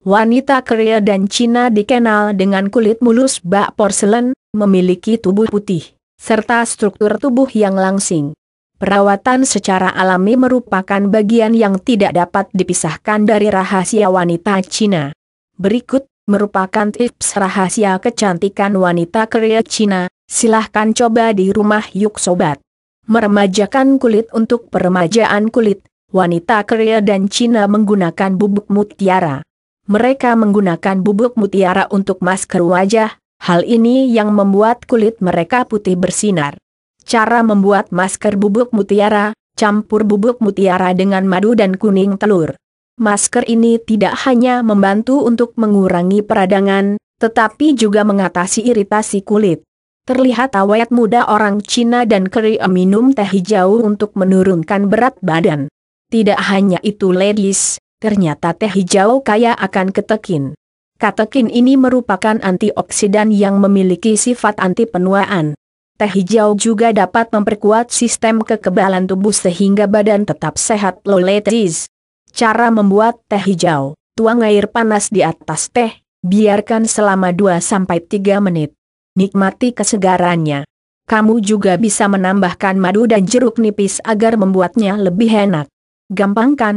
Wanita Korea dan Cina dikenal dengan kulit mulus bak porselen, memiliki tubuh putih, serta struktur tubuh yang langsing. Perawatan secara alami merupakan bagian yang tidak dapat dipisahkan dari rahasia wanita Cina. Berikut merupakan tips rahasia kecantikan wanita Korea Cina, silahkan coba di rumah yuk sobat. Meremajakan kulit untuk peremajaan kulit, wanita Korea dan Cina menggunakan bubuk mutiara. Mereka menggunakan bubuk mutiara untuk masker wajah, hal ini yang membuat kulit mereka putih bersinar. Cara membuat masker bubuk mutiara, campur bubuk mutiara dengan madu dan kuning telur. Masker ini tidak hanya membantu untuk mengurangi peradangan, tetapi juga mengatasi iritasi kulit. Terlihat awet muda orang Cina dan Korea minum teh hijau untuk menurunkan berat badan. Tidak hanya itu ladies, Ternyata teh hijau kaya akan ketekin. Katekin ini merupakan antioksidan yang memiliki sifat anti penuaan. Teh hijau juga dapat memperkuat sistem kekebalan tubuh sehingga badan tetap sehat loletiz. Cara membuat teh hijau, tuang air panas di atas teh, biarkan selama 2-3 menit. Nikmati kesegarannya. Kamu juga bisa menambahkan madu dan jeruk nipis agar membuatnya lebih enak. Gampang kan?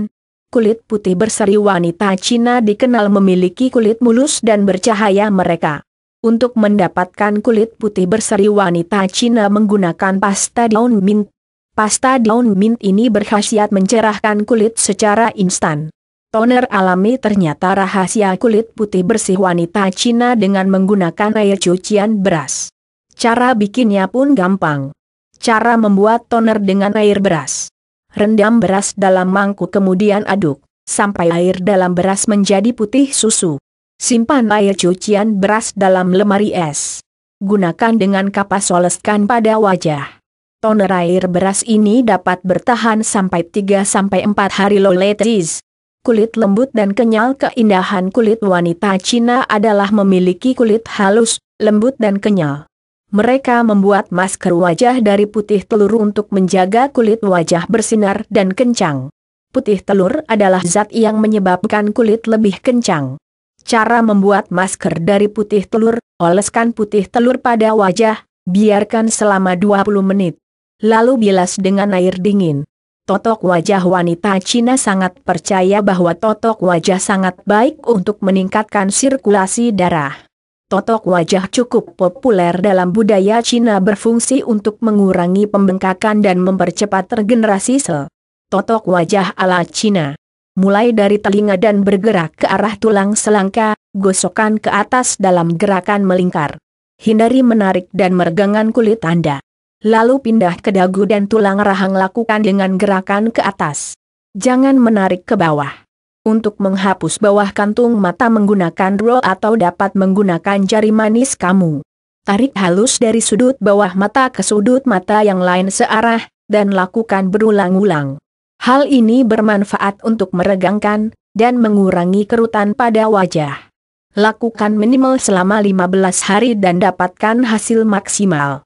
kulit putih berseri wanita Cina dikenal memiliki kulit mulus dan bercahaya mereka. Untuk mendapatkan kulit putih berseri wanita Cina menggunakan pasta daun mint. Pasta daun mint ini berkhasiat mencerahkan kulit secara instan. Toner alami ternyata rahasia kulit putih bersih wanita Cina dengan menggunakan air cucian beras. Cara bikinnya pun gampang. Cara membuat toner dengan air beras rendam beras dalam mangkuk kemudian aduk, sampai air dalam beras menjadi putih susu. Simpan air cucian beras dalam lemari es. Gunakan dengan kapas oleskan pada wajah. Toner air beras ini dapat bertahan sampai 3-4 hari low ladies. Kulit lembut dan kenyal keindahan kulit wanita Cina adalah memiliki kulit halus, lembut dan kenyal mereka membuat masker wajah dari putih telur untuk menjaga kulit wajah bersinar dan kencang. Putih telur adalah zat yang menyebabkan kulit lebih kencang. Cara membuat masker dari putih telur, oleskan putih telur pada wajah, biarkan selama 20 menit. Lalu bilas dengan air dingin. Totok wajah wanita Cina sangat percaya bahwa totok wajah sangat baik untuk meningkatkan sirkulasi darah. Totok wajah cukup populer dalam budaya Cina berfungsi untuk mengurangi pembengkakan dan mempercepat regenerasi sel. Totok wajah ala Cina. Mulai dari telinga dan bergerak ke arah tulang selangka, gosokan ke atas dalam gerakan melingkar. Hindari menarik dan meregangan kulit Anda. Lalu pindah ke dagu dan tulang rahang lakukan dengan gerakan ke atas. Jangan menarik ke bawah untuk menghapus bawah kantung mata menggunakan roll atau dapat menggunakan jari manis kamu. Tarik halus dari sudut bawah mata ke sudut mata yang lain searah, dan lakukan berulang-ulang. Hal ini bermanfaat untuk meregangkan, dan mengurangi kerutan pada wajah. Lakukan minimal selama 15 hari dan dapatkan hasil maksimal.